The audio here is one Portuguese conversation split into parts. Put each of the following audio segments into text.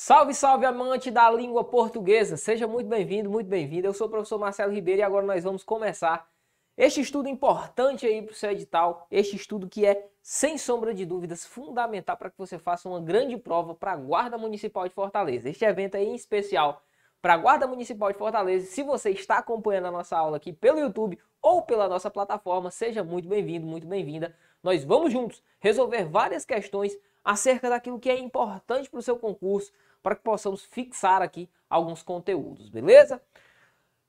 Salve, salve, amante da língua portuguesa! Seja muito bem-vindo, muito bem-vinda. Eu sou o professor Marcelo Ribeiro e agora nós vamos começar este estudo importante aí para o seu edital, este estudo que é, sem sombra de dúvidas, fundamental para que você faça uma grande prova para a Guarda Municipal de Fortaleza. Este evento aí é em especial para a Guarda Municipal de Fortaleza. Se você está acompanhando a nossa aula aqui pelo YouTube ou pela nossa plataforma, seja muito bem-vindo, muito bem-vinda. Nós vamos juntos resolver várias questões acerca daquilo que é importante para o seu concurso, para que possamos fixar aqui alguns conteúdos, beleza?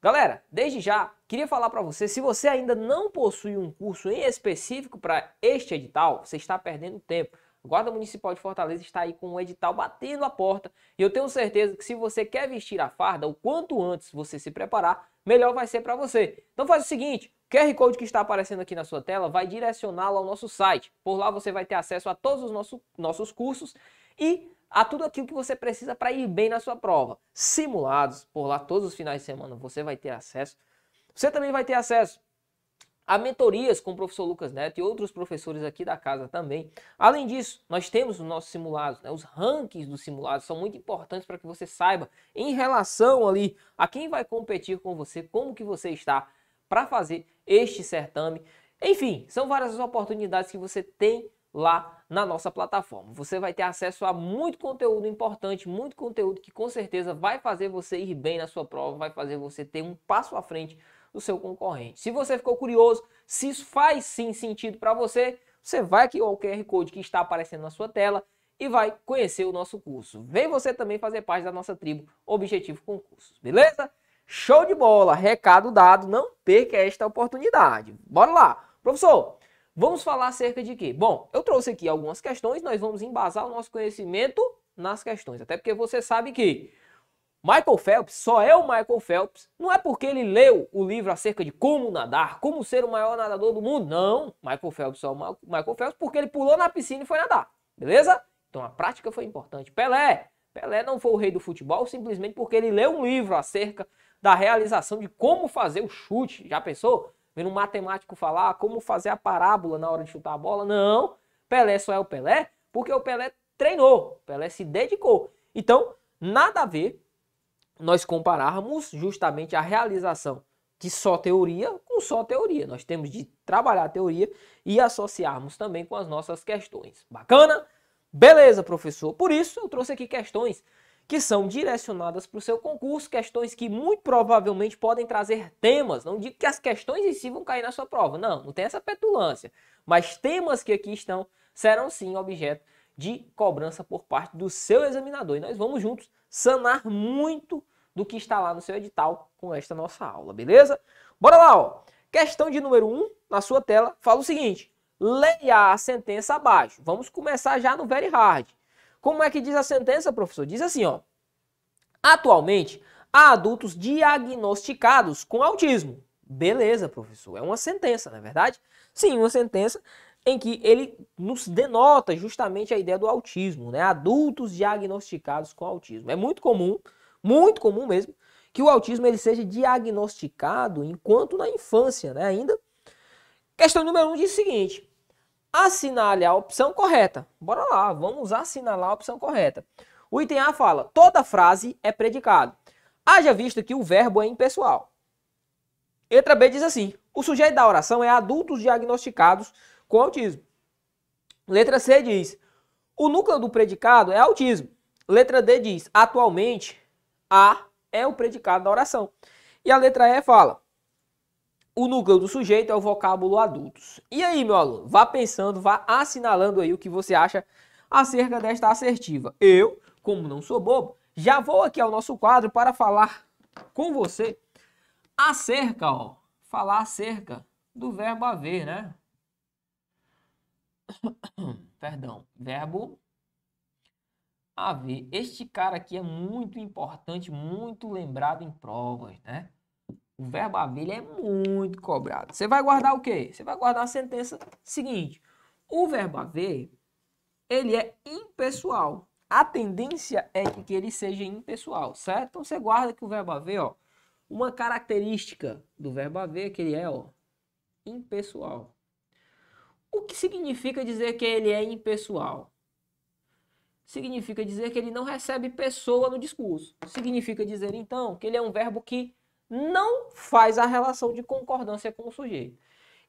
Galera, desde já queria falar para você, se você ainda não possui um curso em específico para este edital, você está perdendo tempo. A Guarda Municipal de Fortaleza está aí com o edital batendo a porta. E eu tenho certeza que se você quer vestir a farda, o quanto antes você se preparar, melhor vai ser para você. Então faz o seguinte, o QR Code que está aparecendo aqui na sua tela vai direcioná-lo ao nosso site. Por lá você vai ter acesso a todos os nossos nossos cursos e a tudo aquilo que você precisa para ir bem na sua prova. Simulados, por lá todos os finais de semana você vai ter acesso. Você também vai ter acesso a mentorias com o professor Lucas Neto e outros professores aqui da casa também. Além disso, nós temos os nossos simulados, né? os rankings dos simulados são muito importantes para que você saiba em relação ali a quem vai competir com você, como que você está para fazer este certame. Enfim, são várias as oportunidades que você tem lá na nossa plataforma. Você vai ter acesso a muito conteúdo importante, muito conteúdo que com certeza vai fazer você ir bem na sua prova, vai fazer você ter um passo à frente do seu concorrente. Se você ficou curioso, se isso faz sim sentido para você, você vai aqui ao QR Code que está aparecendo na sua tela e vai conhecer o nosso curso. Vem você também fazer parte da nossa tribo Objetivo Concursos, beleza? Show de bola, recado dado, não perca esta oportunidade. Bora lá. Professor, Vamos falar acerca de quê? Bom, eu trouxe aqui algumas questões, nós vamos embasar o nosso conhecimento nas questões. Até porque você sabe que Michael Phelps só é o Michael Phelps, não é porque ele leu o livro acerca de como nadar, como ser o maior nadador do mundo. Não, Michael Phelps só é o Michael Phelps porque ele pulou na piscina e foi nadar, beleza? Então a prática foi importante. Pelé, Pelé não foi o rei do futebol simplesmente porque ele leu um livro acerca da realização de como fazer o chute. Já pensou? Vendo um matemático falar ah, como fazer a parábola na hora de chutar a bola. Não, Pelé só é o Pelé porque o Pelé treinou, o Pelé se dedicou. Então, nada a ver nós compararmos justamente a realização de só teoria com só teoria. Nós temos de trabalhar a teoria e associarmos também com as nossas questões. Bacana? Beleza, professor. Por isso eu trouxe aqui questões que são direcionadas para o seu concurso, questões que muito provavelmente podem trazer temas. Não digo que as questões em si vão cair na sua prova, não, não tem essa petulância. Mas temas que aqui estão serão sim objeto de cobrança por parte do seu examinador. E nós vamos juntos sanar muito do que está lá no seu edital com esta nossa aula, beleza? Bora lá, ó. Questão de número 1 um, na sua tela fala o seguinte: leia a sentença abaixo. Vamos começar já no very hard. Como é que diz a sentença, professor? Diz assim, ó. Atualmente, há adultos diagnosticados com autismo. Beleza, professor. É uma sentença, não é verdade? Sim, uma sentença em que ele nos denota justamente a ideia do autismo, né? Adultos diagnosticados com autismo. É muito comum, muito comum mesmo, que o autismo ele seja diagnosticado enquanto na infância, né? Ainda. Questão número um diz o seguinte: assinale a opção correta. Bora lá, vamos assinalar a opção correta. O item A fala: toda frase é predicado. Haja visto que o verbo é impessoal. Letra B diz assim: o sujeito da oração é adultos diagnosticados com autismo. Letra C diz: o núcleo do predicado é autismo. Letra D diz: atualmente, A é o predicado da oração. E a letra E fala: o núcleo do sujeito é o vocábulo adultos. E aí, meu aluno, vá pensando, vá assinalando aí o que você acha acerca desta assertiva. Eu, como não sou bobo, já vou aqui ao nosso quadro para falar com você acerca, ó, falar acerca do verbo haver, né? Perdão, verbo haver. Este cara aqui é muito importante, muito lembrado em provas, né? O verbo haver é muito cobrado. Você vai guardar o quê? Você vai guardar a sentença seguinte. O verbo haver, ele é impessoal. A tendência é que ele seja impessoal, certo? Então você guarda que o verbo haver, ó, uma característica do verbo haver é que ele é, ó, impessoal. O que significa dizer que ele é impessoal? Significa dizer que ele não recebe pessoa no discurso. Significa dizer, então, que ele é um verbo que não faz a relação de concordância com o sujeito.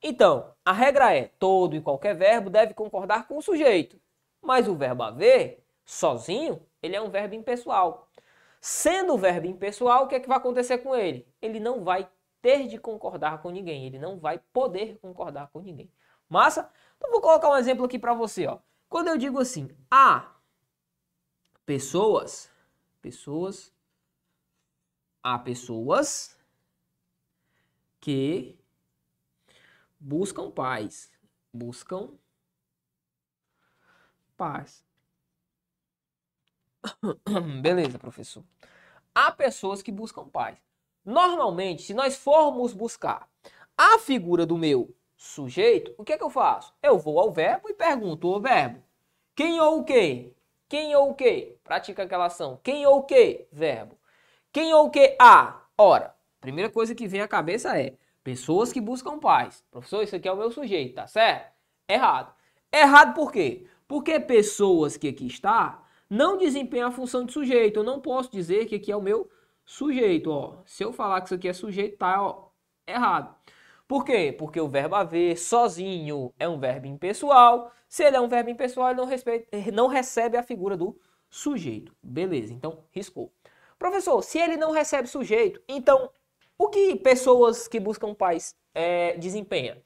Então, a regra é: todo e qualquer verbo deve concordar com o sujeito. Mas o verbo haver, sozinho, ele é um verbo impessoal. Sendo o verbo impessoal, o que é que vai acontecer com ele? Ele não vai ter de concordar com ninguém, ele não vai poder concordar com ninguém. Massa? Então vou colocar um exemplo aqui para você, ó. Quando eu digo assim: há pessoas, pessoas há pessoas que buscam paz, buscam paz. Beleza, professor. Há pessoas que buscam paz. Normalmente, se nós formos buscar a figura do meu sujeito, o que é que eu faço? Eu vou ao verbo e pergunto o verbo. Quem ou quem? Quem ou o que? Pratica aquela ação. Quem ou o que? Verbo. Quem é ou que há? Ora, primeira coisa que vem à cabeça é pessoas que buscam paz. Professor, isso aqui é o meu sujeito, tá certo? Errado. Errado por quê? Porque pessoas que aqui está não desempenham a função de sujeito. Eu não posso dizer que aqui é o meu sujeito, ó. Se eu falar que isso aqui é sujeito, tá ó, errado. Por quê? Porque o verbo haver sozinho é um verbo impessoal. Se ele é um verbo impessoal, ele não, respeita, não recebe a figura do sujeito. Beleza, então riscou. Professor, se ele não recebe sujeito, então o que pessoas que buscam paz é, desempenham?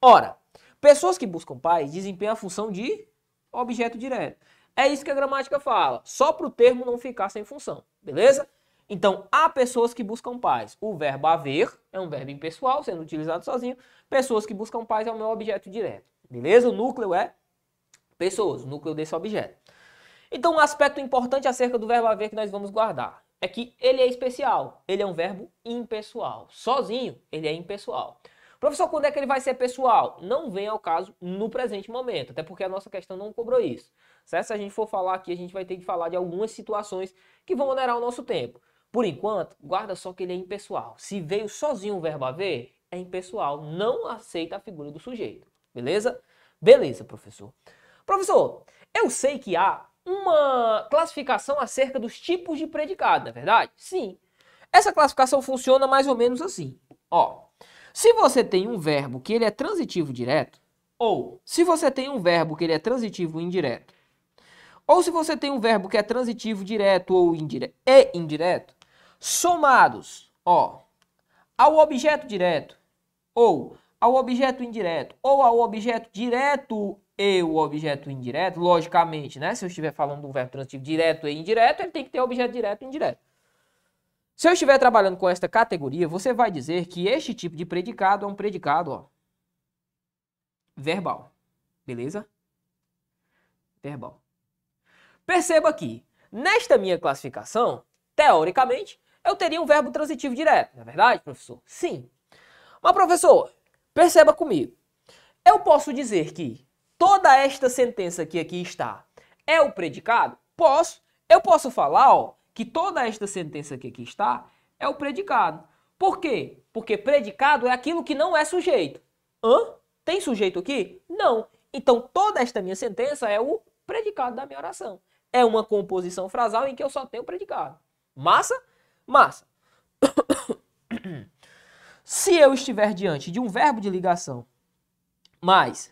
Ora, pessoas que buscam paz desempenham a função de objeto direto. É isso que a gramática fala, só para o termo não ficar sem função, beleza? Então, há pessoas que buscam paz. O verbo haver é um verbo impessoal, sendo utilizado sozinho. Pessoas que buscam paz é o meu objeto direto, beleza? O núcleo é pessoas, o núcleo desse objeto. Então, um aspecto importante acerca do verbo haver que nós vamos guardar é que ele é especial, ele é um verbo impessoal. Sozinho, ele é impessoal. Professor, quando é que ele vai ser pessoal? Não vem ao caso no presente momento, até porque a nossa questão não cobrou isso. Certo? Se a gente for falar aqui, a gente vai ter que falar de algumas situações que vão onerar o nosso tempo. Por enquanto, guarda só que ele é impessoal. Se veio sozinho o verbo haver, é impessoal, não aceita a figura do sujeito. Beleza? Beleza, professor. Professor, eu sei que há uma classificação acerca dos tipos de predicado, não é verdade? Sim. Essa classificação funciona mais ou menos assim. Ó, se você tem um verbo que ele é transitivo direto, ou se você tem um verbo que ele é transitivo indireto, ou se você tem um verbo que é transitivo direto ou indireto, e indireto, somados, ó, ao objeto direto, ou ao objeto indireto, ou ao objeto direto e o objeto indireto, logicamente, né? Se eu estiver falando de um verbo transitivo direto e indireto, ele tem que ter objeto direto e indireto. Se eu estiver trabalhando com esta categoria, você vai dizer que este tipo de predicado é um predicado ó, verbal. Beleza? Verbal. Perceba aqui, nesta minha classificação, teoricamente, eu teria um verbo transitivo direto, não é verdade, professor? Sim. Mas, professor, perceba comigo. Eu posso dizer que toda esta sentença que aqui está é o predicado? Posso. Eu posso falar ó, que toda esta sentença que aqui está é o predicado. Por quê? Porque predicado é aquilo que não é sujeito. Hã? Tem sujeito aqui? Não. Então toda esta minha sentença é o predicado da minha oração. É uma composição frasal em que eu só tenho predicado. Massa? Massa. Se eu estiver diante de um verbo de ligação mais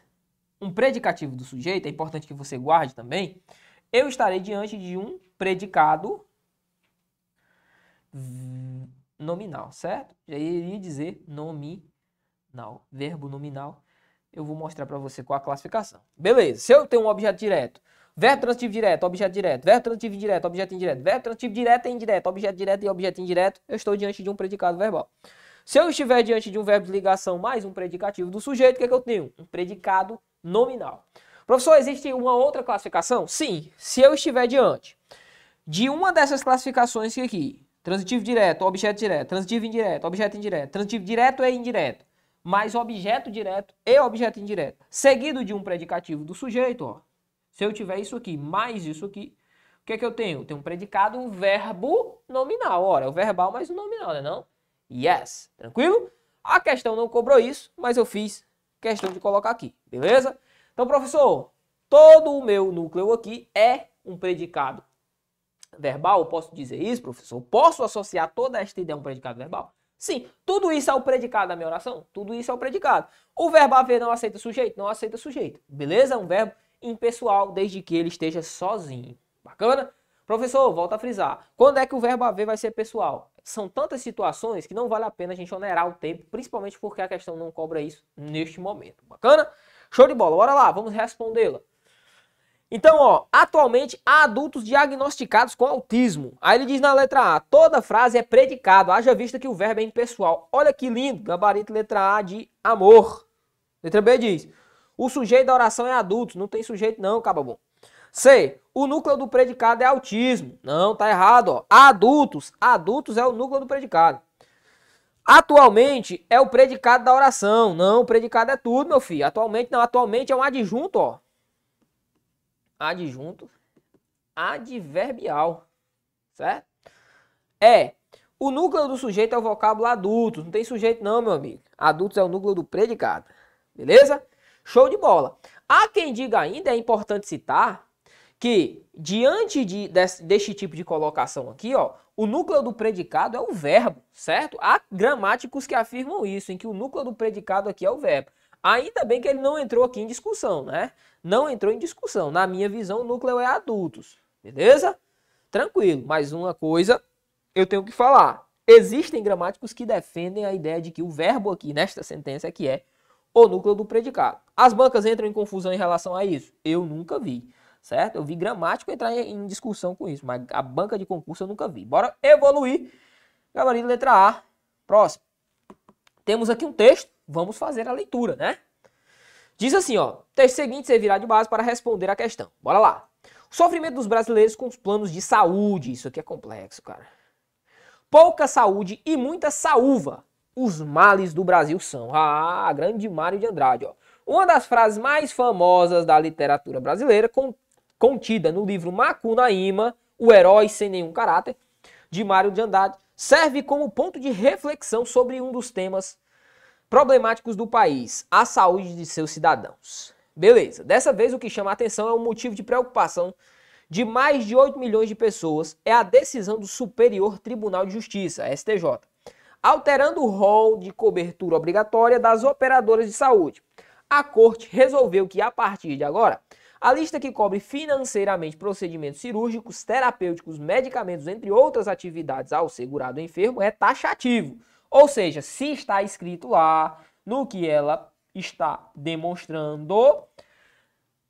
um predicativo do sujeito, é importante que você guarde também, eu estarei diante de um predicado nominal, certo? Já iria dizer nominal, verbo nominal. Eu vou mostrar para você qual a classificação. Beleza, se eu tenho um objeto direto, verbo transitivo direto, objeto direto, verbo transitivo indireto, objeto indireto, verbo transitivo direto e indireto, objeto direto e objeto indireto, eu estou diante de um predicado verbal. Se eu estiver diante de um verbo de ligação mais um predicativo do sujeito, o que, é que eu tenho? Um predicado nominal. Professor, existe uma outra classificação? Sim, se eu estiver diante de uma dessas classificações aqui, transitivo direto, objeto direto, transitivo indireto, objeto indireto, transitivo direto e indireto, mais objeto direto e objeto indireto, seguido de um predicativo do sujeito, ó. Se eu tiver isso aqui mais isso aqui, o que é que eu tenho? Eu tenho um predicado, um verbo nominal. Ora, é o verbal mais o nominal, é não? Yes. Tranquilo? A questão não cobrou isso, mas eu fiz questão de colocar aqui, beleza? Então, professor, todo o meu núcleo aqui é um predicado verbal, posso dizer isso, professor? Posso associar toda esta ideia a um predicado verbal? Sim, tudo isso é o predicado da minha oração? Tudo isso é o predicado. O verbo haver não aceita sujeito? Não aceita sujeito. Beleza? É um verbo impessoal, desde que ele esteja sozinho. Bacana? Professor, volta a frisar. Quando é que o verbo haver vai ser pessoal? são tantas situações que não vale a pena a gente onerar o tempo, principalmente porque a questão não cobra isso neste momento. Bacana? Show de bola, bora lá, vamos respondê-la. Então, ó, atualmente há adultos diagnosticados com autismo. Aí ele diz na letra A, toda frase é predicado, haja vista que o verbo é impessoal. Olha que lindo, gabarito letra A de amor. Letra B diz, o sujeito da oração é adulto, não tem sujeito não, caba bom. C. O núcleo do predicado é autismo. Não, tá errado, ó. Adultos. Adultos é o núcleo do predicado. Atualmente é o predicado da oração. Não, o predicado é tudo, meu filho. Atualmente não, atualmente é um adjunto, ó. Adjunto adverbial, certo? É. O núcleo do sujeito é o vocábulo adulto. Não tem sujeito não, meu amigo. Adultos é o núcleo do predicado. Beleza? Show de bola. Há quem diga ainda, é importante citar, que diante de, desse, deste tipo de colocação aqui, ó, o núcleo do predicado é o verbo, certo? Há gramáticos que afirmam isso, em que o núcleo do predicado aqui é o verbo. Ainda bem que ele não entrou aqui em discussão, né? Não entrou em discussão. Na minha visão, o núcleo é adultos, beleza? Tranquilo, mas uma coisa eu tenho que falar. Existem gramáticos que defendem a ideia de que o verbo aqui, nesta sentença, que é o núcleo do predicado. As bancas entram em confusão em relação a isso? Eu nunca vi certo? Eu vi gramático entrar em discussão com isso, mas a banca de concurso eu nunca vi. Bora evoluir. Gabarito letra A. Próximo. Temos aqui um texto, vamos fazer a leitura, né? Diz assim, ó, texto seguinte servirá de base para responder a questão. Bora lá. O sofrimento dos brasileiros com os planos de saúde. Isso aqui é complexo, cara. Pouca saúde e muita saúva. Os males do Brasil são. Ah, grande Mário de Andrade, ó. Uma das frases mais famosas da literatura brasileira, com contida no livro Macunaíma, O Herói Sem Nenhum Caráter, de Mário de Andrade, serve como ponto de reflexão sobre um dos temas problemáticos do país, a saúde de seus cidadãos. Beleza, dessa vez o que chama a atenção é o motivo de preocupação de mais de 8 milhões de pessoas, é a decisão do Superior Tribunal de Justiça, STJ, alterando o rol de cobertura obrigatória das operadoras de saúde. A corte resolveu que a partir de agora a lista que cobre financeiramente procedimentos cirúrgicos, terapêuticos, medicamentos, entre outras atividades ao segurado enfermo é taxativo. Ou seja, se está escrito lá no que ela está demonstrando,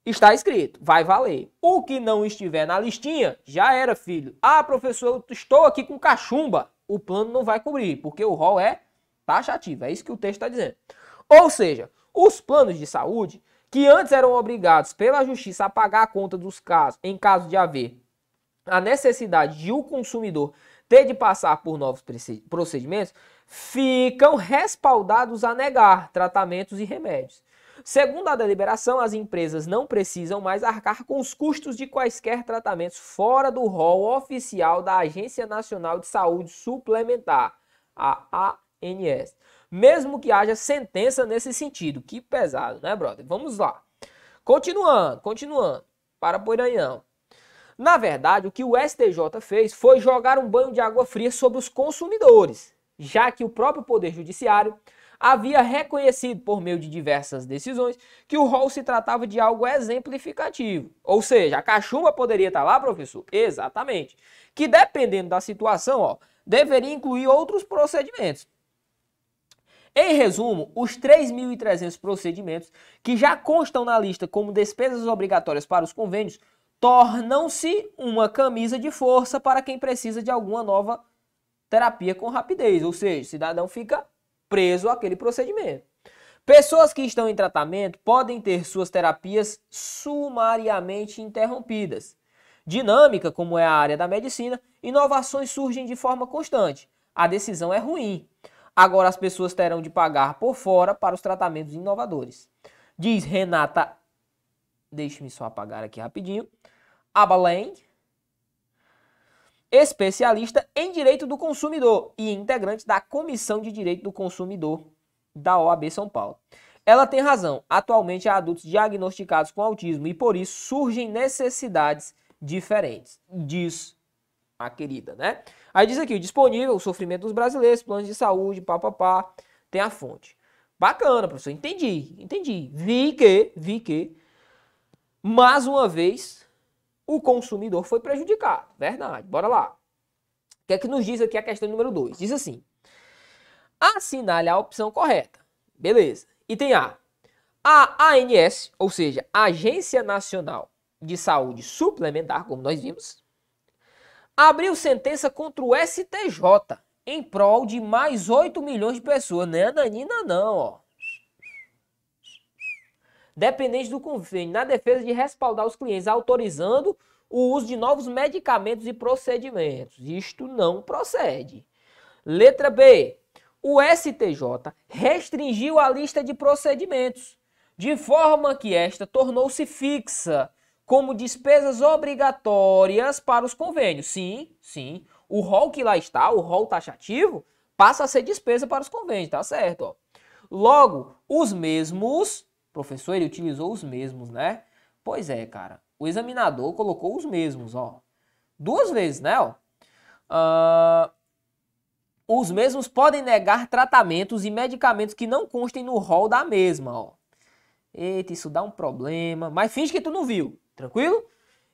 está escrito, vai valer. O que não estiver na listinha, já era, filho. Ah, professor, eu estou aqui com cachumba. O plano não vai cobrir, porque o rol é taxativo. É isso que o texto está dizendo. Ou seja, os planos de saúde que antes eram obrigados pela justiça a pagar a conta dos casos, em caso de haver a necessidade de o consumidor ter de passar por novos procedimentos, ficam respaldados a negar tratamentos e remédios. Segundo a deliberação, as empresas não precisam mais arcar com os custos de quaisquer tratamentos fora do rol oficial da Agência Nacional de Saúde Suplementar, a ANS mesmo que haja sentença nesse sentido. Que pesado, né, brother? Vamos lá. Continuando, continuando. Para Poiranhão. Na verdade, o que o STJ fez foi jogar um banho de água fria sobre os consumidores, já que o próprio Poder Judiciário havia reconhecido, por meio de diversas decisões, que o rol se tratava de algo exemplificativo. Ou seja, a cachumba poderia estar lá, professor? Exatamente. Que dependendo da situação, ó, deveria incluir outros procedimentos. Em resumo, os 3.300 procedimentos que já constam na lista como despesas obrigatórias para os convênios tornam-se uma camisa de força para quem precisa de alguma nova terapia com rapidez, ou seja, o cidadão fica preso àquele procedimento. Pessoas que estão em tratamento podem ter suas terapias sumariamente interrompidas. Dinâmica, como é a área da medicina, inovações surgem de forma constante. A decisão é ruim, Agora as pessoas terão de pagar por fora para os tratamentos inovadores. Diz Renata, deixe-me só apagar aqui rapidinho, Abalém, especialista em direito do consumidor e integrante da Comissão de Direito do Consumidor da OAB São Paulo. Ela tem razão. Atualmente há adultos diagnosticados com autismo e por isso surgem necessidades diferentes, diz a querida, né? Aí diz aqui, o disponível, o sofrimento dos brasileiros, planos de saúde, pá, tem a fonte. Bacana, professor, entendi, entendi. Vi que, vi que, mais uma vez, o consumidor foi prejudicado. Verdade, bora lá. O que é que nos diz aqui a questão número 2? Diz assim, assinale a opção correta. Beleza. Item A. A ANS, ou seja, Agência Nacional de Saúde Suplementar, como nós vimos, abriu sentença contra o STJ em prol de mais 8 milhões de pessoas. Não é Nanina, não, ó. Dependente do convênio, na defesa de respaldar os clientes, autorizando o uso de novos medicamentos e procedimentos. Isto não procede. Letra B. O STJ restringiu a lista de procedimentos, de forma que esta tornou-se fixa como despesas obrigatórias para os convênios. Sim, sim. O rol que lá está, o rol taxativo, passa a ser despesa para os convênios, tá certo? Ó. Logo, os mesmos, professor, ele utilizou os mesmos, né? Pois é, cara. O examinador colocou os mesmos, ó. Duas vezes, né? Ó. Uh, os mesmos podem negar tratamentos e medicamentos que não constem no rol da mesma, ó. Eita, isso dá um problema. Mas finge que tu não viu. Tranquilo?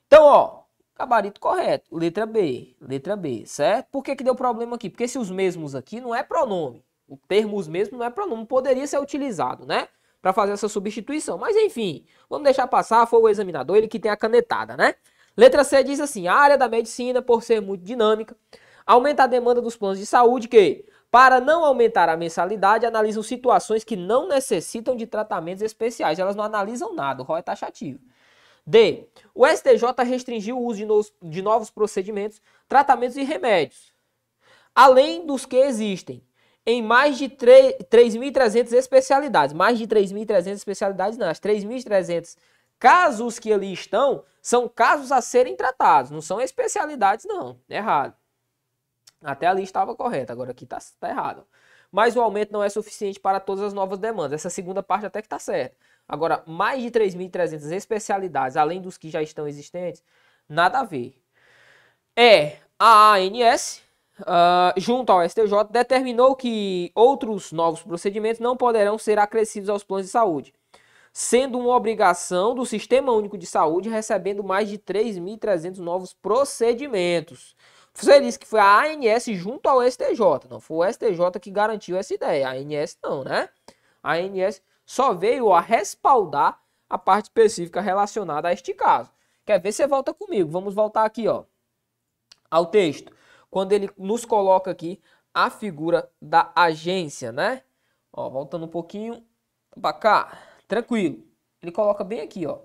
Então, ó, gabarito correto, letra B, letra B, certo? Por que, que deu problema aqui? Porque se os mesmos aqui não é pronome. O termo os mesmos não é pronome, poderia ser utilizado, né? Para fazer essa substituição. Mas enfim, vamos deixar passar, foi o examinador, ele que tem a canetada, né? Letra C diz assim: a área da medicina, por ser muito dinâmica, aumenta a demanda dos planos de saúde que, para não aumentar a mensalidade, analisam situações que não necessitam de tratamentos especiais. Elas não analisam nada, o é taxativo. D. O STJ restringiu o uso de novos, de novos procedimentos, tratamentos e remédios, além dos que existem em mais de 3.300 especialidades. Mais de 3.300 especialidades, não, as 3.300 casos que ali estão são casos a serem tratados, não são especialidades, não. É errado. Até ali estava correto, agora aqui está tá errado. Mas o aumento não é suficiente para todas as novas demandas. Essa segunda parte até que está certa. Agora, mais de 3.300 especialidades, além dos que já estão existentes, nada a ver. É, a ANS, uh, ah, junto ao STJ, determinou que outros novos procedimentos não poderão ser acrescidos aos planos de saúde, sendo uma obrigação do Sistema Único de Saúde recebendo mais de 3.300 novos procedimentos. Você disse que foi a ANS junto ao STJ, não foi o STJ que garantiu essa ideia, a ANS não, né? A ANS só veio a respaldar a parte específica relacionada a este caso. Quer ver? Você volta comigo. Vamos voltar aqui, ó, ao texto. Quando ele nos coloca aqui a figura da agência, né? Ó, voltando um pouquinho para cá. Tranquilo. Ele coloca bem aqui, ó.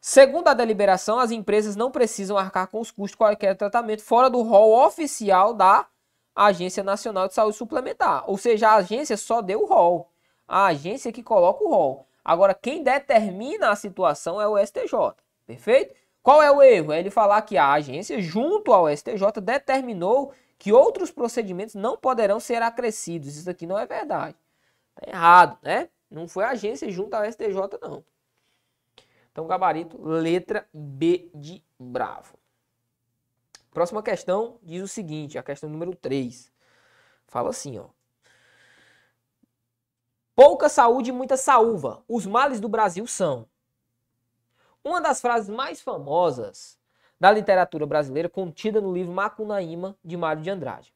Segundo a deliberação, as empresas não precisam arcar com os custos de qualquer tratamento fora do rol oficial da Agência Nacional de Saúde Suplementar. Ou seja, a agência só deu o rol a agência que coloca o rol. Agora, quem determina a situação é o STJ, perfeito? Qual é o erro? É ele falar que a agência, junto ao STJ, determinou que outros procedimentos não poderão ser acrescidos. Isso aqui não é verdade. Tá errado, né? Não foi a agência junto ao STJ, não. Então, gabarito, letra B de bravo. Próxima questão diz o seguinte, a questão número 3. Fala assim, ó. Pouca saúde e muita saúva. Os males do Brasil são. Uma das frases mais famosas da literatura brasileira contida no livro Macunaíma de Mário de Andrade.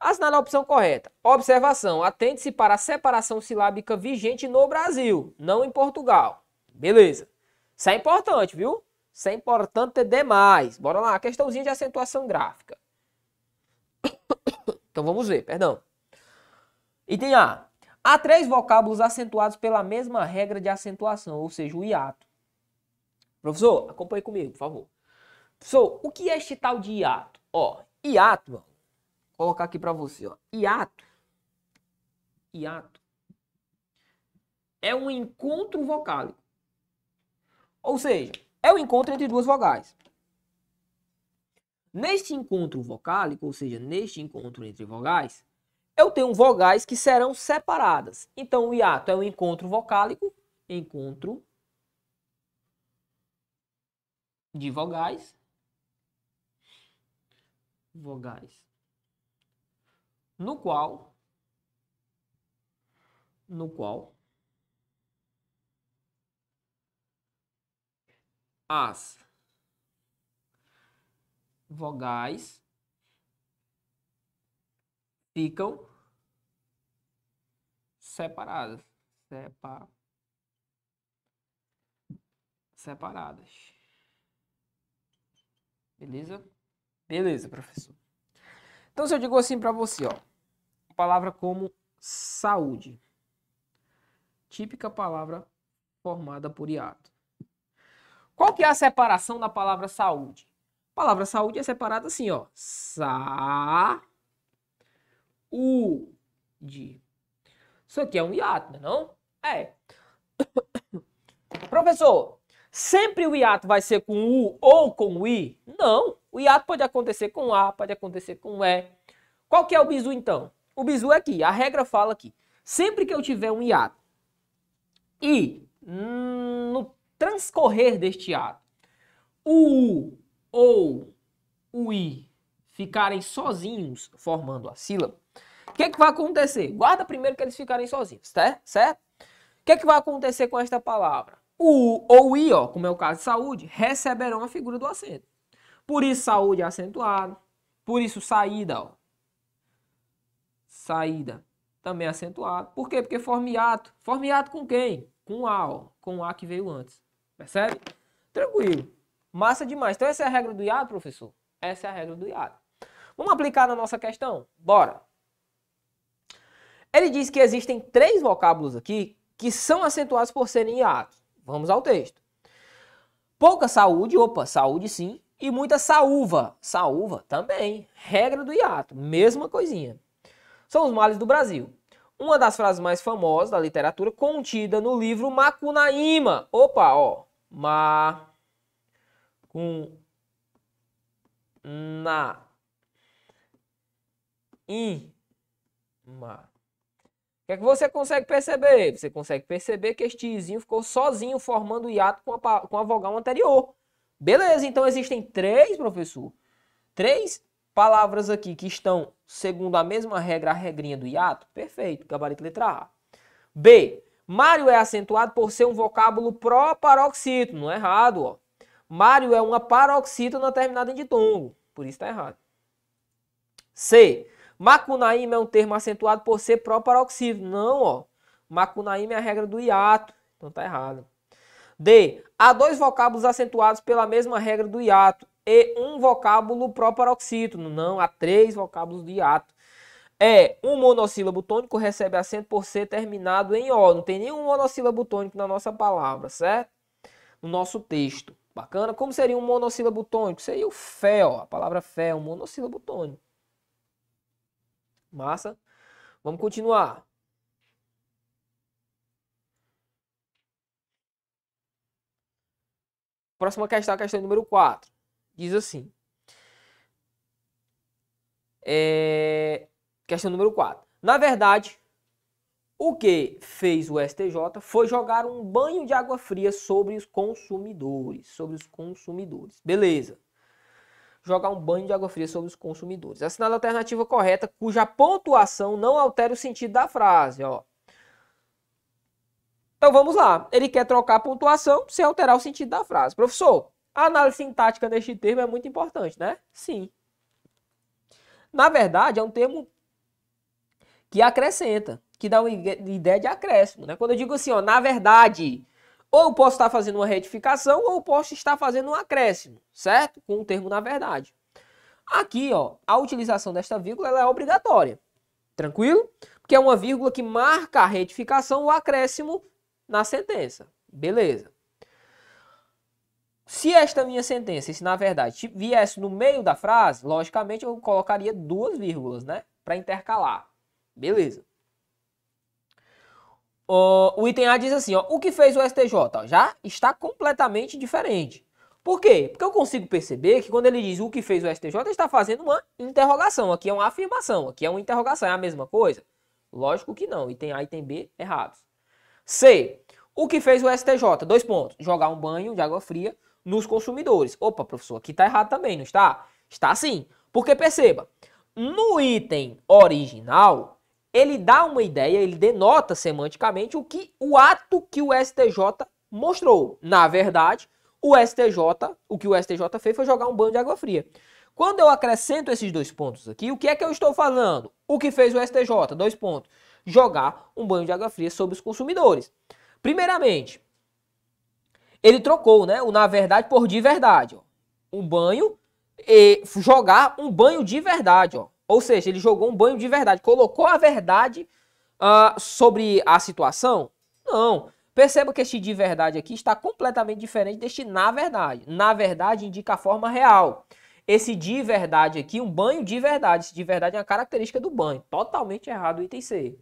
Assinale é a opção correta. Observação: atente-se para a separação silábica vigente no Brasil, não em Portugal. Beleza. Isso é importante, viu? Isso é importante demais. Bora lá, questãozinha de acentuação gráfica. Então vamos ver, perdão. Item A. Há três vocábulos acentuados pela mesma regra de acentuação, ou seja, o hiato. Professor, acompanhe comigo, por favor. Professor, o que é este tal de hiato? Ó, hiato, vou colocar aqui para você, ó. Hiato. Hiato. É um encontro vocálico. Ou seja, é o um encontro entre duas vogais. Neste encontro vocálico, ou seja, neste encontro entre vogais, eu tenho vogais que serão separadas. Então, o hiato é um encontro vocálico, encontro de vogais, vogais, no qual, no qual as vogais ficam separadas. Sepa... Separadas. Beleza? Beleza, professor. Então, se eu digo assim para você, ó, palavra como saúde, típica palavra formada por hiato. Qual que é a separação da palavra saúde? A palavra saúde é separada assim, ó. Sa u de isso aqui é um hiato, não é? é. Professor, sempre o hiato vai ser com U ou com I? Não. O hiato pode acontecer com A, pode acontecer com E. Qual que é o bizu, então? O bizu é aqui. A regra fala aqui. Sempre que eu tiver um hiato e hum, no transcorrer deste hiato, o U ou o I ficarem sozinhos formando a sílaba, o que, é que vai acontecer? Guarda primeiro que eles ficarem sozinhos, tá? certo? O que, é que vai acontecer com esta palavra? O ou ou I, ó, como é o caso de saúde, receberão a figura do acento. Por isso, saúde é acentuado. Por isso, saída, ó. Saída também é acentuado. Por quê? Porque formiato. Formiato com quem? Com A, ó. Com A que veio antes. Percebe? Tranquilo. Massa demais. Então, essa é a regra do iado, professor? Essa é a regra do iado. Vamos aplicar na nossa questão? Bora! Ele diz que existem três vocábulos aqui que são acentuados por serem hiatos. Vamos ao texto. Pouca saúde, opa, saúde sim, e muita saúva, saúva também, regra do hiato, mesma coisinha. São os males do Brasil. Uma das frases mais famosas da literatura contida no livro Macunaíma. Opa, ó, ma com na in ma que é que você consegue perceber? Você consegue perceber que este izinho ficou sozinho formando o hiato com a, com a vogal anterior. Beleza, então existem três, professor, três palavras aqui que estão segundo a mesma regra, a regrinha do hiato. Perfeito, gabarito letra A. B. Mário é acentuado por ser um vocábulo pró-paroxítono. Não é errado, ó. Mário é uma paroxítona terminada em ditongo. Por isso está errado. C. Macunaíma é um termo acentuado por ser proparoxídeo. Não, ó. Macunaíma é a regra do hiato. Então tá errado. D. Há dois vocábulos acentuados pela mesma regra do hiato e um vocábulo paroxítono, Não, há três vocábulos de hiato. É, um monossílabo tônico recebe acento por ser terminado em O. Não tem nenhum monossílabo tônico na nossa palavra, certo? No nosso texto. Bacana? Como seria um monossílabo tônico? Seria o fé, ó. A palavra fé é um monossílabo tônico. Massa. Vamos continuar. Próxima questão, a questão número 4. Diz assim. É... Questão número 4. Na verdade, o que fez o STJ foi jogar um banho de água fria sobre os consumidores. Sobre os consumidores. Beleza jogar um banho de água fria sobre os consumidores. Assinale a alternativa correta cuja pontuação não altere o sentido da frase. Ó. Então vamos lá. Ele quer trocar a pontuação sem alterar o sentido da frase. Professor, a análise sintática deste termo é muito importante, né? Sim. Na verdade, é um termo que acrescenta, que dá uma ideia de acréscimo. Né? Quando eu digo assim, ó, na verdade, ou posso estar fazendo uma retificação ou posso estar fazendo um acréscimo, certo? Com o um termo na verdade. Aqui, ó, a utilização desta vírgula é obrigatória. Tranquilo? Porque é uma vírgula que marca a retificação ou acréscimo na sentença. Beleza. Se esta minha sentença, se na verdade viesse no meio da frase, logicamente eu colocaria duas vírgulas, né? Para intercalar. Beleza o item A diz assim, ó, o que fez o STJ? já está completamente diferente. Por quê? Porque eu consigo perceber que quando ele diz o que fez o STJ, ele está fazendo uma interrogação. Aqui é uma afirmação, aqui é uma interrogação. É a mesma coisa? Lógico que não. Item A e item B errados. C. O que fez o STJ? Dois pontos. Jogar um banho de água fria nos consumidores. Opa, professor, aqui está errado também, não está? Está sim. Porque perceba, no item original, ele dá uma ideia, ele denota semanticamente o que o ato que o STJ mostrou. Na verdade, o STJ, o que o STJ fez foi jogar um banho de água fria. Quando eu acrescento esses dois pontos aqui, o que é que eu estou falando? O que fez o STJ? Dois pontos. Jogar um banho de água fria sobre os consumidores. Primeiramente, ele trocou, né, o na verdade por de verdade, ó. Um banho e jogar um banho de verdade, ó. Ou seja, ele jogou um banho de verdade, colocou a verdade uh, sobre a situação? Não. Perceba que este de verdade aqui está completamente diferente deste na verdade. Na verdade indica a forma real. Esse de verdade aqui, um banho de verdade. Esse de verdade é uma característica do banho. Totalmente errado o item C.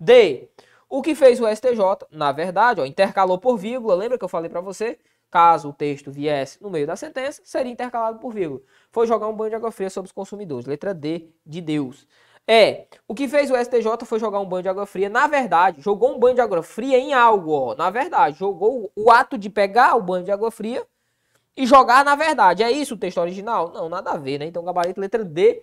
D. O que fez o STJ? Na verdade, ó, intercalou por vírgula. Lembra que eu falei para você? Caso o texto viesse no meio da sentença, seria intercalado por vírgula. Foi jogar um banho de água fria sobre os consumidores. Letra D de Deus. É, o que fez o STJ foi jogar um banho de água fria. Na verdade, jogou um banho de água fria em algo. Ó. Na verdade, jogou o ato de pegar o banho de água fria e jogar na verdade. É isso o texto original? Não, nada a ver, né? Então, gabarito letra D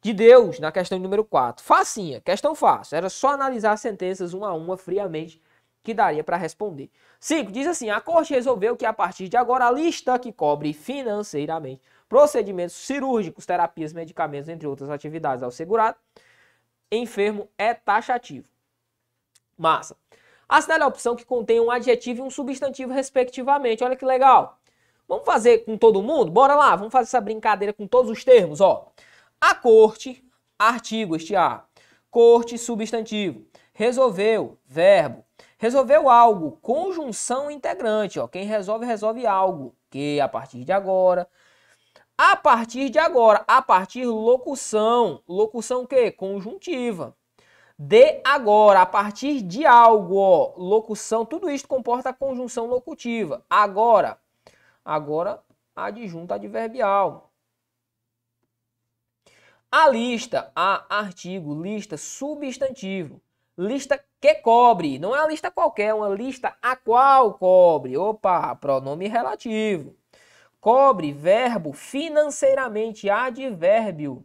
de Deus na questão número 4. Facinha, questão fácil. Era só analisar as sentenças uma a uma friamente que daria para responder. 5. Diz assim: a corte resolveu que a partir de agora a lista que cobre financeiramente procedimentos cirúrgicos, terapias, medicamentos, entre outras atividades ao segurado, enfermo é taxativo. Massa. Assinale a opção que contém um adjetivo e um substantivo, respectivamente. Olha que legal. Vamos fazer com todo mundo? Bora lá, vamos fazer essa brincadeira com todos os termos, ó. A corte, artigo, este A. Corte, substantivo. Resolveu, verbo Resolveu algo, conjunção integrante, ó. Quem resolve, resolve algo. Que a partir de agora. A partir de agora, a partir locução. Locução que? Conjuntiva. De agora, a partir de algo, ó, locução, tudo isso comporta conjunção locutiva. Agora, agora adjunta adverbial. A lista, a artigo, lista substantivo, lista que cobre. Não é uma lista qualquer, é uma lista a qual cobre. Opa, pronome relativo. Cobre, verbo, financeiramente, advérbio.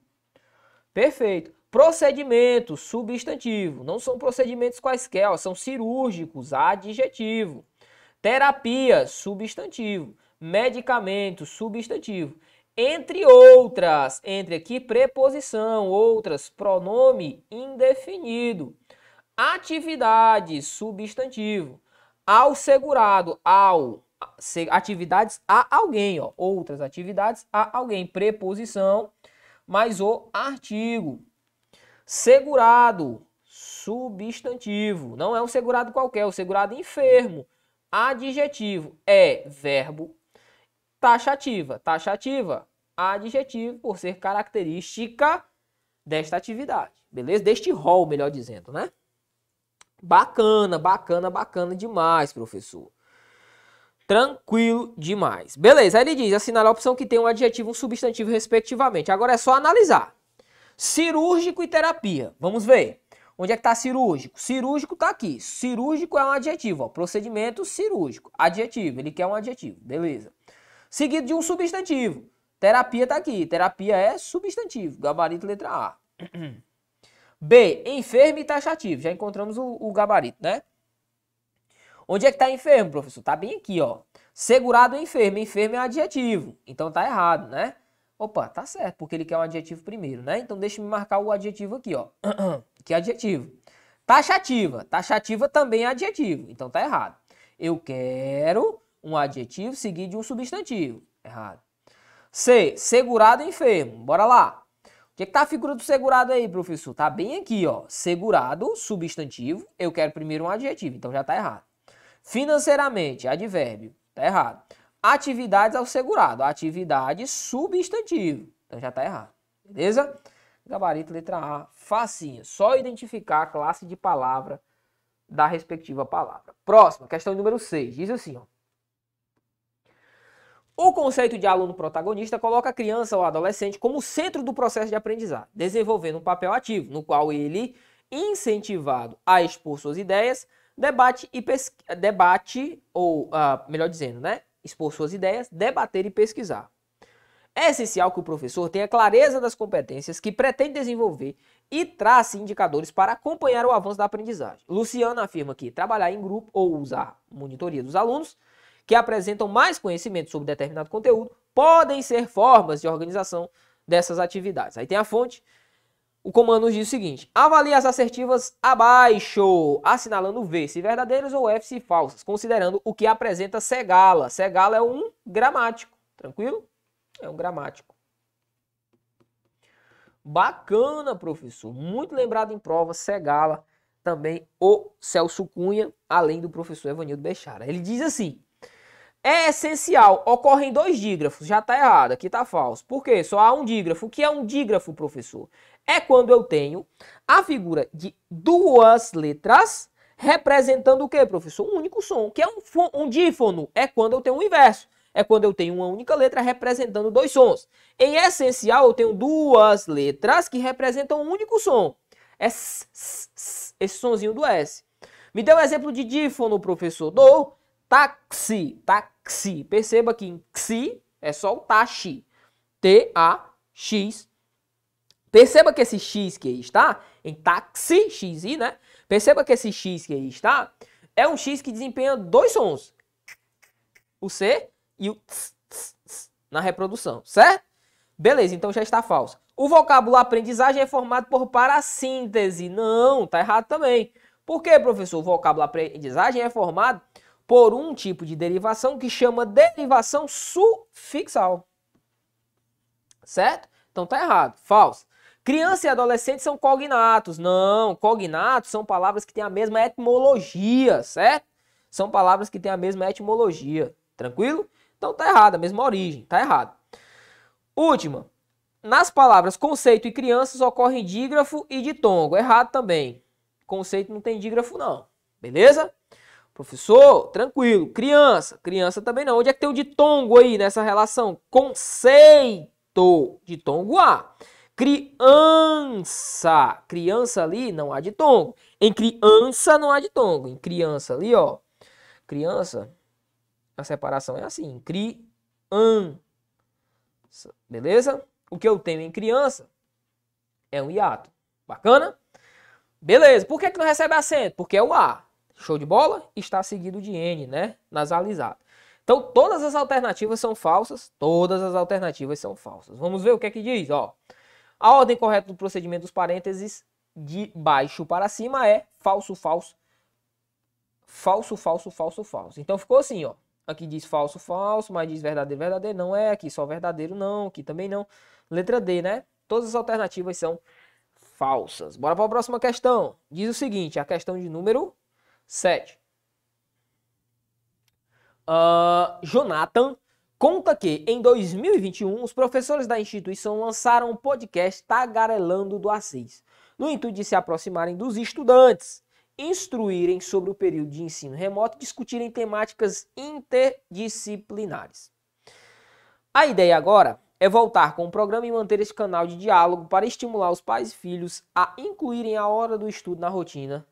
Perfeito. Procedimento, substantivo. Não são procedimentos quaisquer, ó, são cirúrgicos, adjetivo. Terapia, substantivo. Medicamento, substantivo. Entre outras, entre aqui preposição, outras, pronome indefinido. Atividades, substantivo. Ao segurado, ao atividades a alguém, ó, outras atividades a alguém, preposição mais o artigo. Segurado, substantivo. Não é um segurado qualquer, é um segurado enfermo. Adjetivo é verbo. Taxativa, taxativa, adjetivo por ser característica desta atividade, beleza? Deste rol, melhor dizendo, né? Bacana, bacana, bacana demais, professor. Tranquilo demais. Beleza, aí ele diz, assinar a opção que tem um adjetivo e um substantivo respectivamente. Agora é só analisar. Cirúrgico e terapia. Vamos ver. Onde é que está cirúrgico? Cirúrgico está aqui. Cirúrgico é um adjetivo, ó. procedimento cirúrgico. Adjetivo, ele quer um adjetivo, beleza. Seguido de um substantivo. Terapia está aqui. Terapia é substantivo. Gabarito letra A. B, enfermo e taxativo. Já encontramos o, o gabarito, né? Onde é que está enfermo, professor? Tá bem aqui, ó. Segurado enfermo. Enfermo é um adjetivo. Então tá errado, né? Opa, tá certo, porque ele quer um adjetivo primeiro, né? Então deixa eu marcar o adjetivo aqui, ó. que adjetivo? Taxativa. Taxativa também é adjetivo. Então tá errado. Eu quero um adjetivo seguido de um substantivo. Errado. C. Segurado enfermo. Bora lá que, que está a figura do segurado aí, professor? Está bem aqui, ó. Segurado, substantivo. Eu quero primeiro um adjetivo, então já está errado. Financeiramente, advérbio. Está errado. Atividades ao segurado. Atividade, substantivo. Então já está errado. Beleza? Gabarito, letra A, Facinha. Só identificar a classe de palavra da respectiva palavra. Próxima, questão número 6. Diz assim, ó. O conceito de aluno protagonista coloca a criança ou adolescente como centro do processo de aprendizagem, desenvolvendo um papel ativo, no qual ele, incentivado a expor suas ideias, debate e pesquisa, debate ou uh, melhor dizendo, né, expor suas ideias, debater e pesquisar. É essencial que o professor tenha clareza das competências que pretende desenvolver e trace indicadores para acompanhar o avanço da aprendizagem. Luciana afirma que trabalhar em grupo ou usar monitoria dos alunos que apresentam mais conhecimento sobre determinado conteúdo podem ser formas de organização dessas atividades. Aí tem a fonte. O comando nos diz o seguinte: avalie as assertivas abaixo, assinalando V se verdadeiras ou F se falsas, considerando o que apresenta Segala. Segala é um gramático, tranquilo? É um gramático. Bacana, professor. Muito lembrado em prova, Segala, também o Celso Cunha, além do professor Evanildo Bechara. Ele diz assim: é essencial, ocorre em dois dígrafos, já está errado, aqui está falso. Por quê? Só há um dígrafo. O que é um dígrafo, professor? É quando eu tenho a figura de duas letras representando o quê, professor? Um único som, que é um, um dífono, é quando eu tenho o inverso. É quando eu tenho uma única letra representando dois sons. Em essencial, eu tenho duas letras que representam um único som. É s, s, s, esse sonzinho do S. Me dê um exemplo de dífono, professor. Dou táxi, táxi. Perceba que em xi é só o taxi. T-A-X. Perceba que esse X que aí está, em táxi, i né? Perceba que esse X que aí está é um X que desempenha dois sons. O C e o tss, tss, tss, na reprodução, certo? Beleza, então já está falso. O vocábulo aprendizagem é formado por parasíntese? Não, tá errado também. Por quê, professor? O vocábulo aprendizagem é formado por um tipo de derivação que chama derivação sufixal. Certo? Então tá errado, falso. Criança e adolescente são cognatos. Não, cognatos são palavras que têm a mesma etimologia, certo? São palavras que têm a mesma etimologia. Tranquilo? Então tá errado, a mesma origem, tá errado. Última. Nas palavras conceito e crianças ocorrem dígrafo e ditongo. Errado também. Conceito não tem dígrafo, não. Beleza? Professor, tranquilo. Criança, criança também não. Onde é que tem o ditongo aí nessa relação? Conceito, ditongo A. Criança, criança ali não há ditongo. Em criança não há ditongo. Em criança ali, ó. Criança, a separação é assim. Criança, beleza? O que eu tenho em criança é um hiato. Bacana? Beleza. Por que, que não recebe acento? Porque é o A. Show de bola? Está seguido de N, né? Nasalizado. Então, todas as alternativas são falsas. Todas as alternativas são falsas. Vamos ver o que é que diz, ó. A ordem correta do procedimento dos parênteses de baixo para cima é falso, falso, falso, falso, falso, falso. Então, ficou assim, ó. Aqui diz falso, falso, mas diz verdadeiro, verdadeiro. Não é aqui só verdadeiro, não. Aqui também não. Letra D, né? Todas as alternativas são falsas. Bora para a próxima questão. Diz o seguinte, a questão de número 7. Uh, ah, Jonathan conta que, em 2021, os professores da instituição lançaram o um podcast Tagarelando do Assis, no intuito de se aproximarem dos estudantes, instruírem sobre o período de ensino remoto e discutirem temáticas interdisciplinares. A ideia agora é voltar com o programa e manter esse canal de diálogo para estimular os pais e filhos a incluírem a hora do estudo na rotina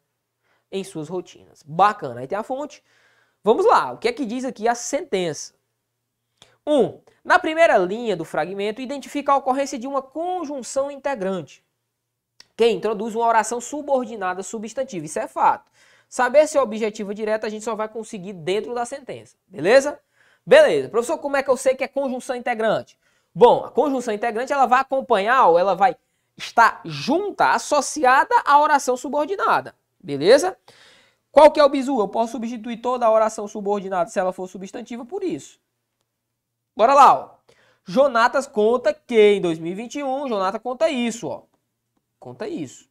em suas rotinas. Bacana, aí tem a fonte. Vamos lá, o que é que diz aqui a sentença? 1. Um, na primeira linha do fragmento, identifica a ocorrência de uma conjunção integrante, que introduz uma oração subordinada substantiva. Isso é fato. Saber se é objetiva direta a gente só vai conseguir dentro da sentença, beleza? Beleza. Professor, como é que eu sei que é conjunção integrante? Bom, a conjunção integrante ela vai acompanhar ou ela vai estar junta, associada à oração subordinada. Beleza? Qual que é o bizu? Eu posso substituir toda a oração subordinada, se ela for substantiva, por isso. Bora lá, ó. Jonatas conta que em 2021, Jonatas conta isso, ó. Conta isso.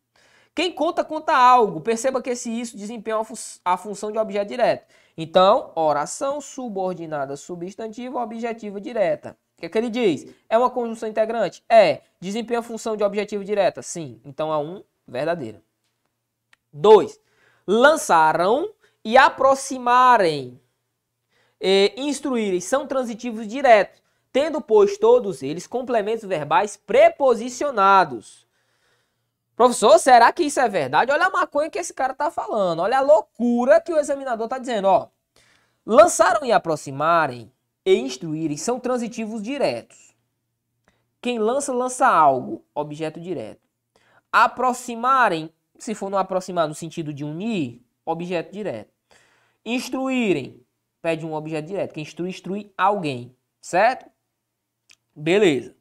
Quem conta, conta algo. Perceba que esse isso desempenha a função de objeto direto. Então, oração subordinada substantiva objetiva direta. O que, é que ele diz? É uma conjunção integrante? É. Desempenha a função de objetivo direta? Sim. Então, a é um verdadeira. 2. Lançaram e aproximarem. E é, instruírem são transitivos diretos, tendo, pois, todos eles complementos verbais preposicionados. Professor, será que isso é verdade? Olha a maconha que esse cara está falando. Olha a loucura que o examinador está dizendo. Ó, lançaram e aproximarem e instruírem são transitivos diretos. Quem lança, lança algo, objeto direto. Aproximarem se for no aproximar no sentido de unir, objeto direto. Instruírem, pede um objeto direto. Quem instrui, instrui alguém, certo? Beleza.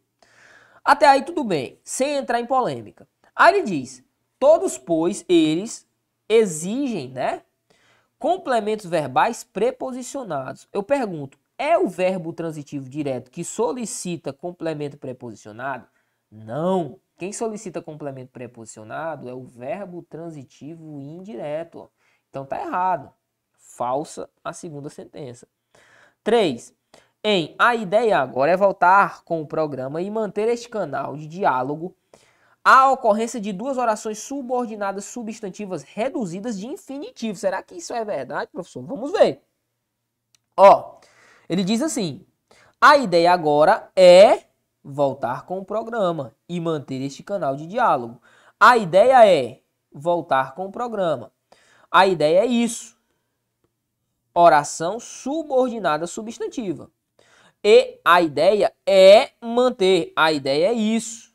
Até aí tudo bem, sem entrar em polêmica. Aí ele diz, todos, pois, eles exigem, né? Complementos verbais preposicionados. Eu pergunto, é o verbo transitivo direto que solicita complemento preposicionado? Não. Quem solicita complemento preposicionado é o verbo transitivo indireto. Então tá errado. Falsa a segunda sentença. 3. Em a ideia agora é voltar com o programa e manter este canal de diálogo a ocorrência de duas orações subordinadas substantivas reduzidas de infinitivo. Será que isso é verdade, professor? Vamos ver. Ó, ele diz assim: a ideia agora é voltar com o programa e manter este canal de diálogo. A ideia é voltar com o programa. A ideia é isso. Oração subordinada substantiva. E a ideia é manter. A ideia é isso.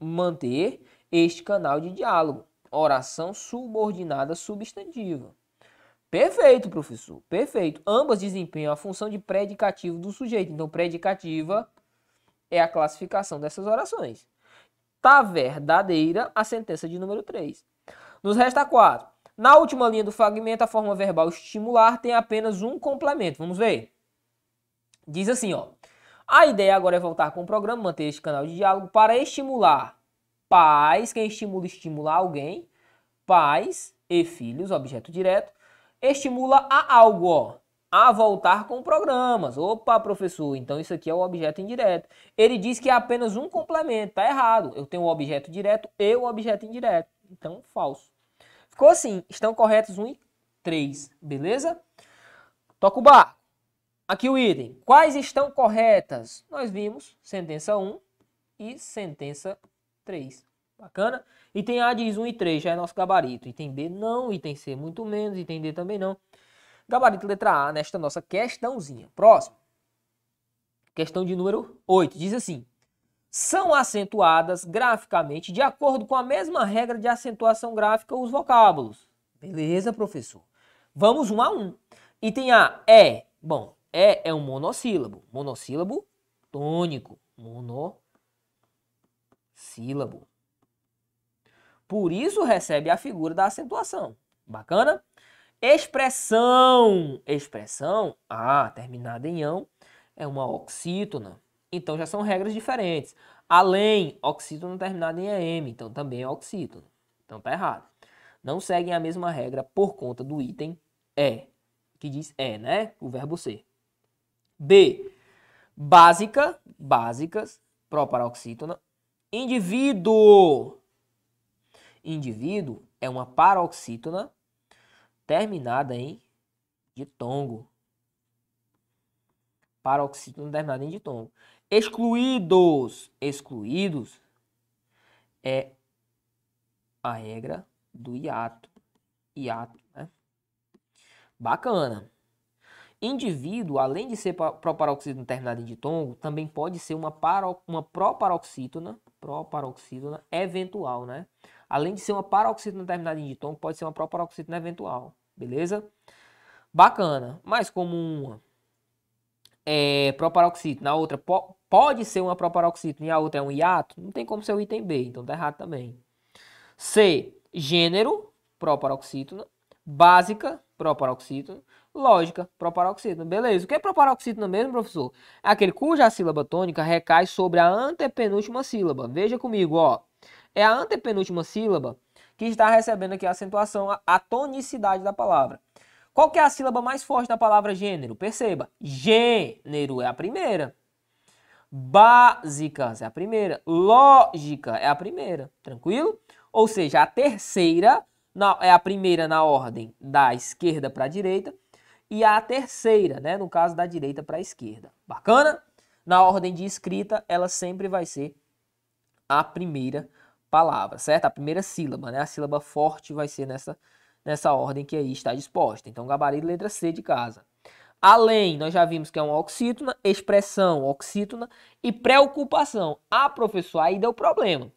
Manter este canal de diálogo. Oração subordinada substantiva. Perfeito, professor. Perfeito. Ambas desempenham a função de predicativo do sujeito. Então, predicativa é a classificação dessas orações. Tá verdadeira a sentença de número 3. Nos resta 4. Na última linha do fragmento, a forma verbal estimular tem apenas um complemento. Vamos ver. Diz assim, ó. A ideia agora é voltar com o programa, manter este canal de diálogo para estimular pais, quem estimula, estimula alguém, pais e filhos, objeto direto, estimula a algo, ó a voltar com programas. Opa, professor, então isso aqui é o objeto indireto. Ele diz que é apenas um complemento, tá errado. Eu tenho o objeto direto e o objeto indireto. Então, falso. Ficou assim, estão corretos 1 e 3, beleza? Toca o bar Aqui o item. Quais estão corretas? Nós vimos sentença 1 e sentença 3. Bacana? Item A diz 1 e 3, já é nosso gabarito. Item B não, item C muito menos, item D também não. Gabarito letra A nesta nossa questãozinha. Próximo. Questão de número 8. Diz assim: são acentuadas graficamente de acordo com a mesma regra de acentuação gráfica os vocábulos. Beleza, professor? Vamos um a um. Item A, é. Bom, é é um monossílabo. Monossílabo tônico. Monossílabo. Por isso recebe a figura da acentuação. Bacana? Expressão. Expressão, A terminada em ão, é uma oxítona. Então já são regras diferentes. Além, oxítona terminada em AM, então também é oxítona. Então tá errado. Não seguem a mesma regra por conta do item E, que diz é, né? O verbo ser. B. Básica, básicas, proparoxítona. Indivíduo. Indivíduo é uma paroxítona terminada em ditongo. Paroxítono terminada em ditongo. Excluídos. Excluídos é a regra do hiato. Hiato, né? Bacana. Indivíduo, além de ser proparoxítona terminada em ditongo, também pode ser uma, paro, uma proparoxítona proparoxítona eventual, né? Além de ser uma paroxítona terminada em diton, pode ser uma proparoxítona eventual, beleza? Bacana, mais comum uma é proparoxítona, a outra po pode ser uma proparoxítona e a outra é um hiato, não tem como ser o item B, então tá errado também. C, gênero, proparoxítona, básica, proparoxítona, Lógica, proparoxítona. Beleza. O que é proparoxítona mesmo, professor? É aquele cuja sílaba tônica recai sobre a antepenúltima sílaba. Veja comigo, ó. É a antepenúltima sílaba que está recebendo aqui a acentuação, a, a tonicidade da palavra. Qual que é a sílaba mais forte da palavra gênero? Perceba, gênero é a primeira. Básicas é a primeira. Lógica é a primeira. Tranquilo? Ou seja, a terceira na, é a primeira na ordem da esquerda para a direita e a terceira, né, no caso da direita para a esquerda. Bacana? Na ordem de escrita, ela sempre vai ser a primeira palavra, certo? A primeira sílaba, né? A sílaba forte vai ser nessa, nessa ordem que aí está disposta. Então, gabarito letra C de casa. Além, nós já vimos que é uma oxítona, expressão oxítona e preocupação. Ah, professor, aí deu problema.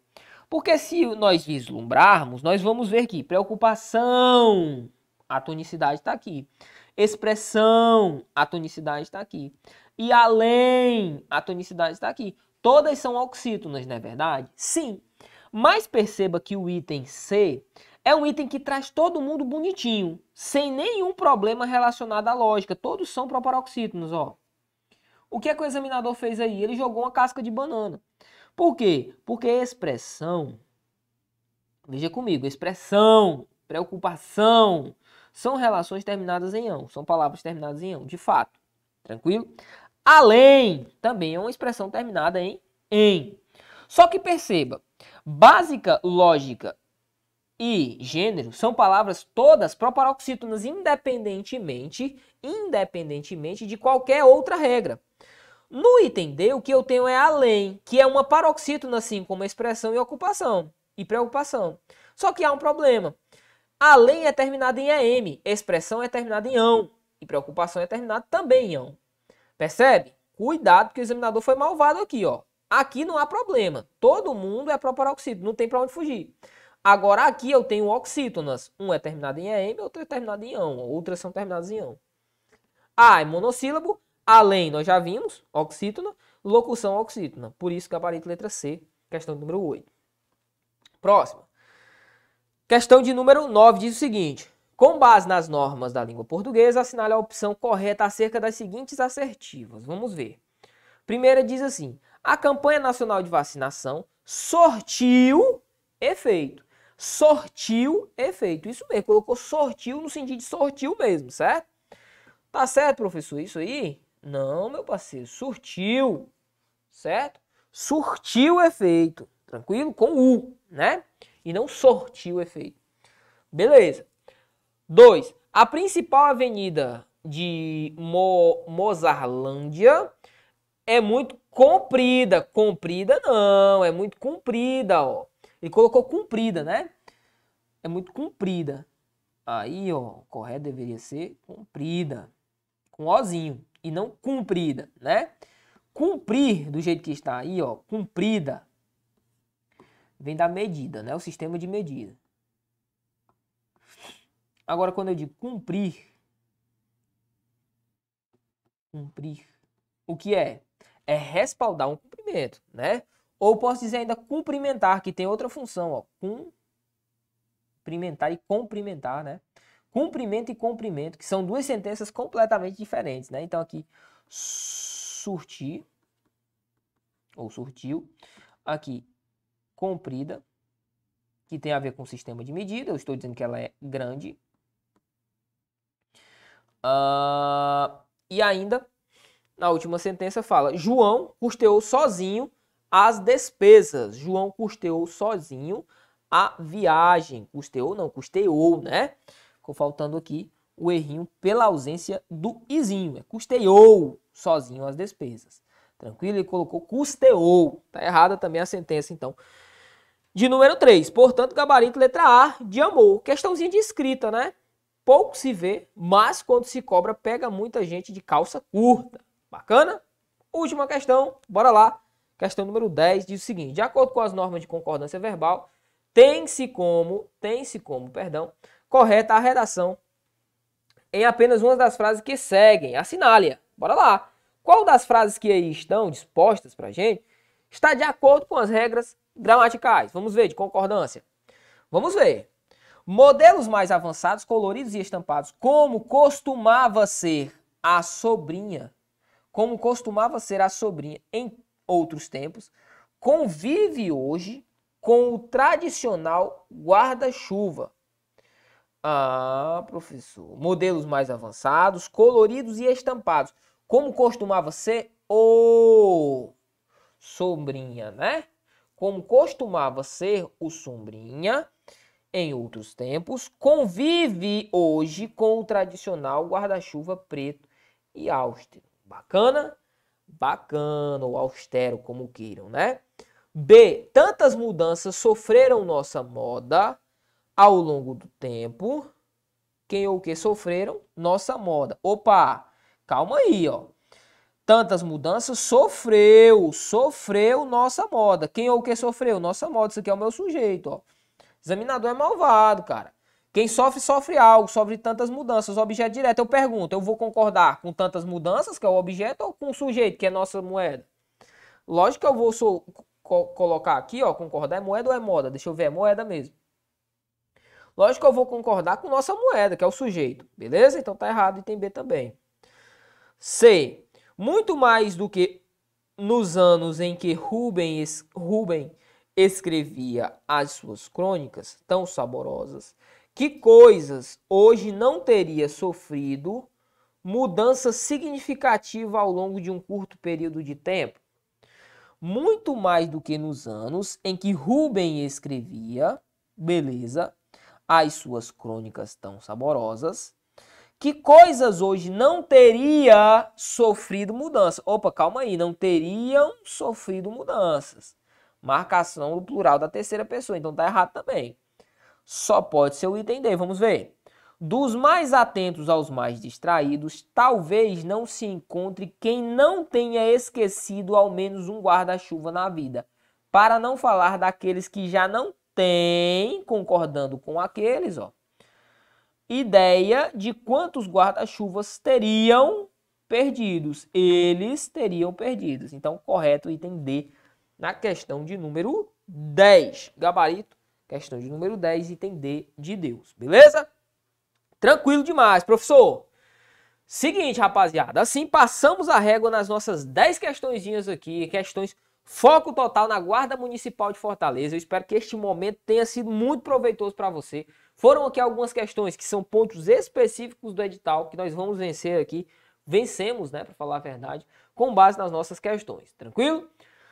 Porque se nós vislumbrarmos, nós vamos ver que preocupação, a tonicidade está aqui. Expressão, a tonicidade está aqui. E além, a tonicidade está aqui. Todas são oxítonas, não é verdade? Sim. Mas perceba que o item C é um item que traz todo mundo bonitinho, sem nenhum problema relacionado à lógica. Todos são proparoxítonos, ó. O que, é que o examinador fez aí? Ele jogou uma casca de banana. Por quê? Porque expressão, veja comigo, expressão, preocupação, são relações terminadas em ão, são palavras terminadas em ão, de fato. Tranquilo? Além também é uma expressão terminada em em. Só que perceba, básica, lógica e gênero são palavras todas proparoxítonas independentemente, independentemente de qualquer outra regra. No item D, o que eu tenho é além, que é uma paroxítona assim como expressão e ocupação e preocupação. Só que há um problema. Além é terminado em EM, expressão é terminada em ão e preocupação é terminada também em ão. Percebe? Cuidado que o examinador foi malvado aqui, ó. Aqui não há problema. Todo mundo é proparoxítono, não tem para onde fugir. Agora aqui eu tenho oxítonas. Um é terminado em EM, outro é terminado em ão, outras são terminadas em ão. A é monossílabo, além nós já vimos, oxítona, locução oxítona. Por isso gabarito letra C, questão número 8. Próxima. Questão de número 9 diz o seguinte: com base nas normas da língua portuguesa, assinale a opção correta acerca das seguintes assertivas. Vamos ver. Primeira diz assim: a campanha nacional de vacinação sortiu efeito. Sortiu efeito. Isso mesmo, colocou sortiu no sentido de sortiu mesmo, certo? Tá certo, professor, isso aí? Não, meu parceiro, surtiu, certo? Surtiu efeito, tranquilo? Com U, né? e não sortir o efeito. Beleza. 2. A principal avenida de Mo Mozarlândia é muito comprida. Comprida não, é muito comprida, ó. Ele colocou comprida, né? É muito comprida. Aí, ó, correto deveria ser comprida. Com ozinho e não cumprida, né? Cumprir do jeito que está aí, ó, comprida vem da medida, né? O sistema de medida. Agora, quando eu digo cumprir, cumprir, o que é? É respaldar um cumprimento, né? Ou posso dizer ainda cumprimentar, que tem outra função, ó. Cumprimentar e cumprimentar, né? Cumprimento e cumprimento, que são duas sentenças completamente diferentes, né? Então aqui, surtir, ou surtiu. Aqui, comprida, que tem a ver com o sistema de medida. Eu estou dizendo que ela é grande. Uh, e ainda, na última sentença, fala: João custeou sozinho as despesas. João custeou sozinho a viagem. Custeou, não, custeou, né? Ficou faltando aqui o errinho pela ausência do izinho. É custeou sozinho as despesas. Tranquilo? Ele colocou custeou. Tá errada também a sentença, então de número 3. Portanto, gabarito letra A de amor. Questãozinha de escrita, né? Pouco se vê, mas quando se cobra, pega muita gente de calça curta. Bacana? Última questão, bora lá. Questão número 10 diz o seguinte: de acordo com as normas de concordância verbal, tem-se como, tem-se como, perdão, correta a redação em apenas uma das frases que seguem. Assinale-a. Bora lá. Qual das frases que aí estão dispostas para gente está de acordo com as regras gramaticais. Vamos ver, de concordância. Vamos ver. Modelos mais avançados, coloridos e estampados, como costumava ser a sobrinha, como costumava ser a sobrinha em outros tempos, convive hoje com o tradicional guarda-chuva. Ah, professor. Modelos mais avançados, coloridos e estampados, como costumava ser o sobrinha, né? como costumava ser o Sombrinha em outros tempos, convive hoje com o tradicional guarda-chuva preto e austero. Bacana? Bacana ou austero, como queiram, né? B. Tantas mudanças sofreram nossa moda ao longo do tempo. Quem ou o que sofreram? Nossa moda. Opa! Calma aí, ó tantas mudanças, sofreu, sofreu nossa moda. Quem ou que sofreu? Nossa moda, isso aqui é o meu sujeito, ó. Examinador é malvado, cara. Quem sofre, sofre algo, sofre tantas mudanças, objeto direto. Eu pergunto, eu vou concordar com tantas mudanças, que é o objeto, ou com o sujeito, que é nossa moeda? Lógico que eu vou so co colocar aqui, ó, concordar é moeda ou é moda? Deixa eu ver, é moeda mesmo. Lógico que eu vou concordar com nossa moeda, que é o sujeito, beleza? Então tá errado, item B também. C. Muito mais do que nos anos em que Rubem, Rubem escrevia as suas crônicas tão saborosas, que coisas hoje não teria sofrido mudança significativa ao longo de um curto período de tempo? Muito mais do que nos anos em que Rubem escrevia, beleza, as suas crônicas tão saborosas, que coisas hoje não teria sofrido mudança. Opa, calma aí, não teriam sofrido mudanças. Marcação do plural da terceira pessoa, então tá errado também. Só pode ser o item D, vamos ver. Dos mais atentos aos mais distraídos, talvez não se encontre quem não tenha esquecido ao menos um guarda-chuva na vida. Para não falar daqueles que já não têm, concordando com aqueles, ó ideia de quantos guarda-chuvas teriam perdidos. Eles teriam perdidos. Então, correto item D na questão de número 10. Gabarito, questão de número 10, item D de Deus. Beleza? Tranquilo demais, professor. Seguinte, rapaziada, assim passamos a régua nas nossas 10 questõezinhas aqui, questões foco total na Guarda Municipal de Fortaleza. Eu espero que este momento tenha sido muito proveitoso para você. Foram aqui algumas questões que são pontos específicos do edital que nós vamos vencer aqui. Vencemos, né, para falar a verdade, com base nas nossas questões. Tranquilo?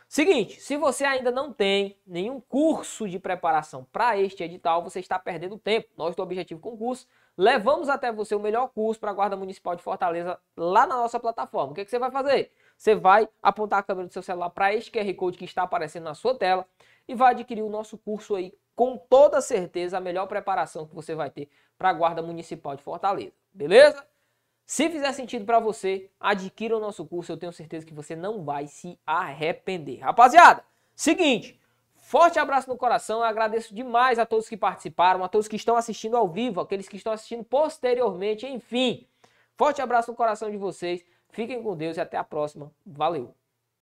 Seguinte, se você ainda não tem nenhum curso de preparação para este edital, você está perdendo tempo. Nós do Objetivo Concurso levamos até você o melhor curso para a Guarda Municipal de Fortaleza lá na nossa plataforma. O que, é que você vai fazer? Você vai apontar a câmera do seu celular para este QR Code que está aparecendo na sua tela e vai adquirir o nosso curso aí com toda certeza a melhor preparação que você vai ter para a Guarda Municipal de Fortaleza. Beleza? Se fizer sentido para você, adquira o nosso curso, eu tenho certeza que você não vai se arrepender. Rapaziada, seguinte, forte abraço no coração, eu agradeço demais a todos que participaram, a todos que estão assistindo ao vivo, aqueles que estão assistindo posteriormente, enfim. Forte abraço no coração de vocês, fiquem com Deus e até a próxima. Valeu!